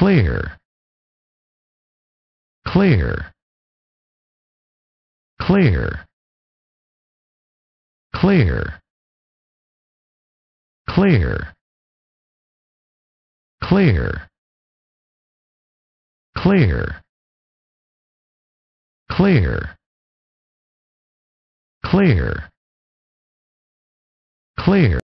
clear clear clear clear clear clear clear clear clear clear